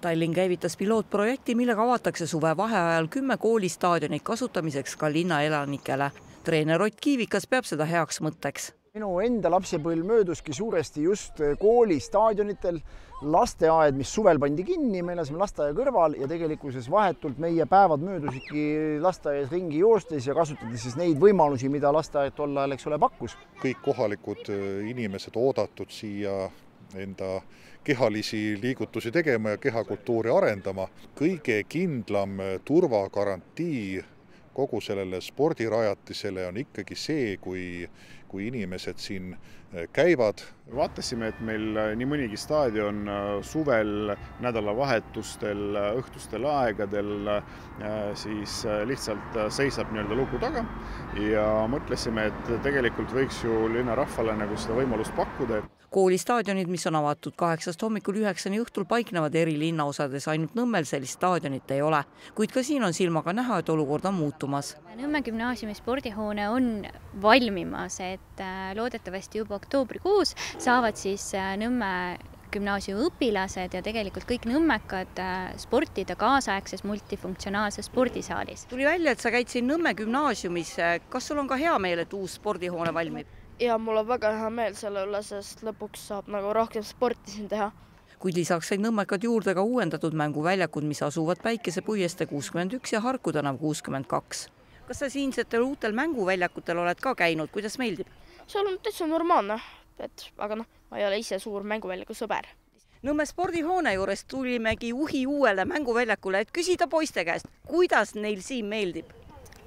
Tallinn käivitas pilootprojekti, millega avatakse suve vaheajal kümme koolistaadionit kasutamiseks ka linnaelanikele. treener Ott Kiivikas peab seda heaks mõtteks minu enda lapsepõlv mööduski suuresti just koolistaadionitel, lasteaed, mis suvel pandi kinni, me elasime lasteaia kõrval ja tegelikkuses vahetult meie päevad möödusidki lasteaias ringi joostes ja kasutades siis neid võimalusi, mida lasteaed tol ajal, eks ole, pakkus. kõik kohalikud äh, inimesed oodatud siia enda kehalisi liigutusi tegema ja kehakultuuri arendama. kõige kindlam turvagarantii kogu sellele spordirajatisele on ikkagi see, kui kui inimesed siin eh, käivad. vaatasime, et meil eh, nii mõnigi staadion eh, suvel, nädalavahetustel, õhtustel aegadel siis lihtsalt seisab nii-öelda luku taga ja mõtlesime, et tegelikult võiks ju linnarahvale nagu seda võimalust pakkuda. koolistaadionid, mis on avatud kaheksast hommikul üheksani õhtul, paiknevad eri linnaosades, ainult Nõmmel sellist staadionit ei ole, kuid ka siin on silmaga näha, et olukord on muutumas. Nõmme gümnaasiumi spordihoone on valmimas, et et äh, loodetavasti juba oktoobrikuus saavad siis äh, Nõmme gümnaasiumi õpilased ja tegelikult kõik nõmmekad äh, sportida kaasaegses multifunktsionaalses spordisaalis. tuli välja, et sa käid siin Nõmme gümnaasiumis, kas sul on ka hea meel, et uus spordihoone valmib? ja mul on väga hea meel selle üle, sest lõpuks saab nagu rohkem sporti siin teha kuid lisaks said nõmmekad juurde ka uuendatud mänguväljakud, mis asuvad Päikesepuiestee kuuskümmend üks ja Harku tänav kuuskümmend kaks kas sa siinsetel uutel mänguväljakutel oled ka käinud, kuidas meeldib? seal on täitsa normaalne, et aga noh, ma ei ole ise suur mänguväljaku sõber Nõmme spordihoone juures tulimegi Uhi uuele mänguväljakule, et küsida poiste käest, kuidas neil siin meeldib.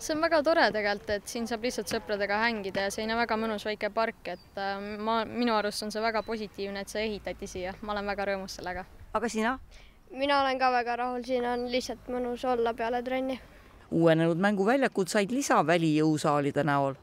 see on väga tore tegelikult, et siin saab lihtsalt sõpradega hängida ja selline väga mõnus väike park, et äh, ma, minu arust on see väga positiivne, et see ehitati siia, ma olen väga rõõmus sellega. aga sina? mina olen ka väga rahul, siin on lihtsalt mõnus olla peale trenni uuenenud mänguväljakud said lisa välijõusaalide näol